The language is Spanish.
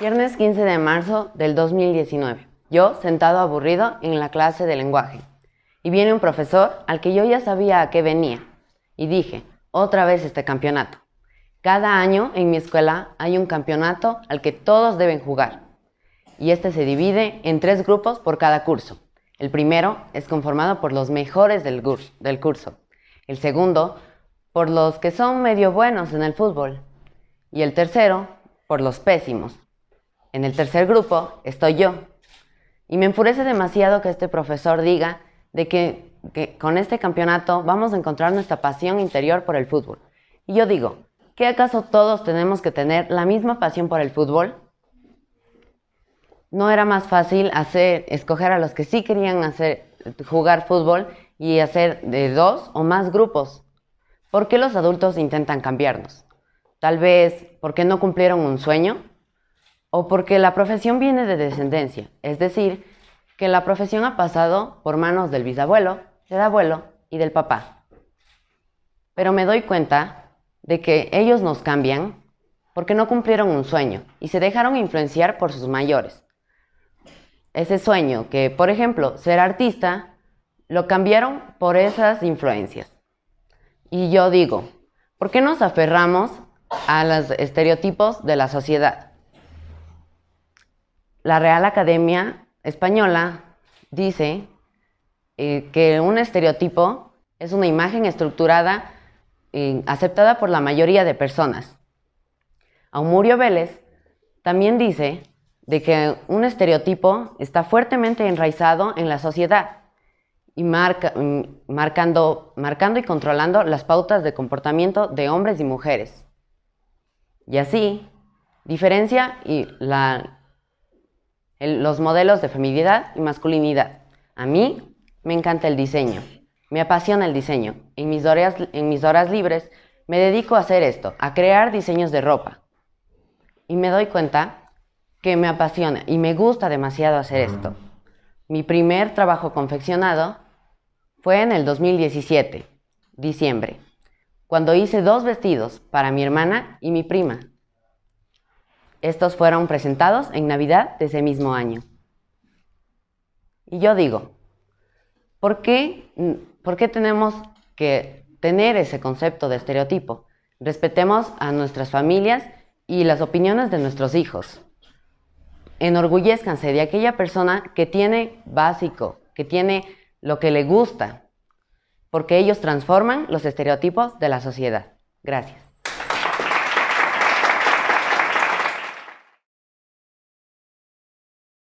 Viernes 15 de marzo del 2019. Yo sentado aburrido en la clase de lenguaje. Y viene un profesor al que yo ya sabía a qué venía. Y dije, otra vez este campeonato. Cada año en mi escuela hay un campeonato al que todos deben jugar. Y este se divide en tres grupos por cada curso. El primero es conformado por los mejores del, curso. El segundo, por los que son medio buenos en el fútbol. Y el tercero, por los pésimos, en el tercer grupo estoy yo. Y me enfurece demasiado que este profesor diga de que, con este campeonato vamos a encontrar nuestra pasión interior por el fútbol. Y yo digo, ¿qué acaso todos tenemos que tener la misma pasión por el fútbol? ¿No era más fácil hacer, escoger a los que sí querían hacer, jugar fútbol y hacer de dos o más grupos? ¿Por qué los adultos intentan cambiarnos? Tal vez porque no cumplieron un sueño o porque la profesión viene de descendencia, es decir, que la profesión ha pasado por manos del bisabuelo, del abuelo y del papá. Pero me doy cuenta de que ellos nos cambian porque no cumplieron un sueño y se dejaron influenciar por sus mayores. Ese sueño que, por ejemplo, ser artista, lo cambiaron por esas influencias. Y yo digo, ¿por qué nos aferramos a los estereotipos de la sociedad? la Real Academia Española dice eh, que un estereotipo es una imagen estructurada eh, aceptada por la mayoría de personas. Aumurio Vélez también dice de que un estereotipo está fuertemente enraizado en la sociedad y marca, mm, marcando, marcando y controlando las pautas de comportamiento de hombres y mujeres. Y así diferencia y la, los modelos de feminidad y masculinidad. A mí me encanta el diseño, me apasiona el diseño. En mis horas, en mis horas libres me dedico a hacer esto, a crear diseños de ropa. Y me doy cuenta que me apasiona y me gusta demasiado hacer esto. Mi primer trabajo confeccionado fue en el 2017, diciembre, cuando hice dos vestidos para mi hermana y mi prima. Estos fueron presentados en Navidad de ese mismo año. Y yo digo, ¿por qué, tenemos que tener ese concepto de estereotipo? Respetemos a nuestras familias y las opiniones de nuestros hijos. Enorgullezcanse de aquella persona que tiene básico, que tiene lo que le gusta, porque ellos transforman los estereotipos de la sociedad. Gracias.